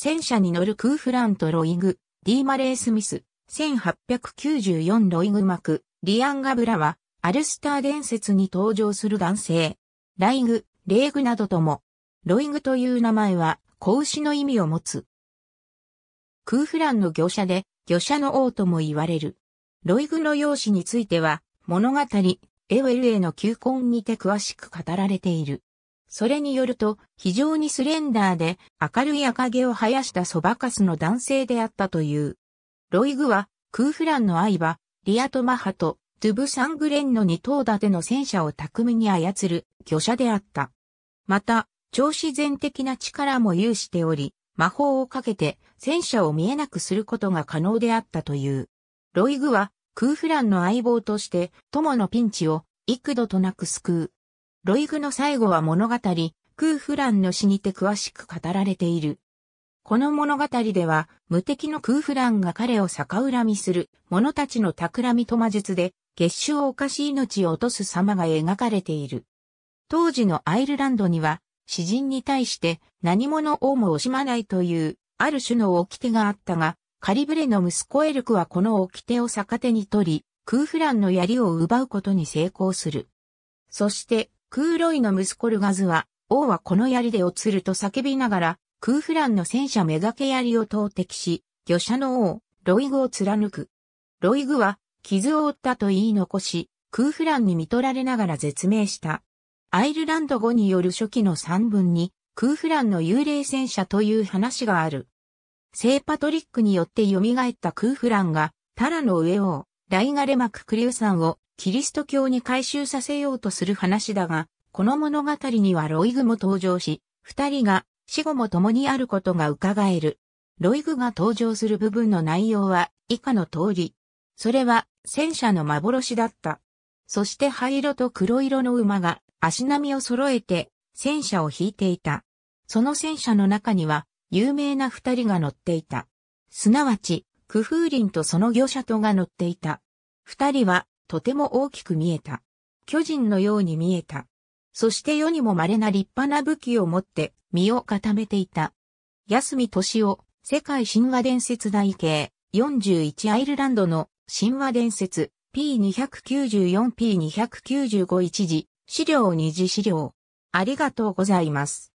戦車に乗るクーフラント・ロイグ、ディー・マレー・スミス、1894ロイグ幕、リアン・ガブラは、アルスター伝説に登場する男性。ライグ、レーグなどとも、ロイグという名前は、子牛の意味を持つ。クーフランの業者で、魚舎の王とも言われる。ロイグの容姿については、物語、エウェルへの求婚にて詳しく語られている。それによると、非常にスレンダーで明るい赤毛を生やしたそばかすの男性であったという。ロイグは、クーフランの相場、リアトマハと、トゥブサングレンの二頭立ての戦車を巧みに操る巨者であった。また、超自然的な力も有しており、魔法をかけて戦車を見えなくすることが可能であったという。ロイグは、クーフランの相棒として、友のピンチを幾度となく救う。ロイグの最後は物語、クーフランの死にて詳しく語られている。この物語では、無敵のクーフランが彼を逆恨みする者たちの企みと魔術で、月収を犯し命を落とす様が描かれている。当時のアイルランドには、詩人に対して何者をも惜しまないという、ある種の掟があったが、カリブレの息子エルクはこの掟を逆手に取り、クーフランの槍を奪うことに成功する。そして、クーロイの息子ルガズは、王はこの槍で落ちると叫びながら、クーフランの戦車めがけ槍を投擲し、魚者の王、ロイグを貫く。ロイグは、傷を負ったと言い残し、クーフランに見取られながら絶命した。アイルランド語による初期の三文に、クーフランの幽霊戦車という話がある。聖パトリックによって蘇ったクーフランが、タラの上王、ライガレマククリューさんをキリスト教に改宗させようとする話だが、この物語にはロイグも登場し、二人が死後も共にあることが伺える。ロイグが登場する部分の内容は以下の通り。それは戦車の幻だった。そして灰色と黒色の馬が足並みを揃えて戦車を引いていた。その戦車の中には有名な二人が乗っていた。すなわちクフーリンとその魚者とが乗っていた。二人は、とても大きく見えた。巨人のように見えた。そして世にも稀な立派な武器を持って、身を固めていた。安見敏夫、世界神話伝説大系、41アイルランドの神話伝説、P294P295 一時、資料二次資料。ありがとうございます。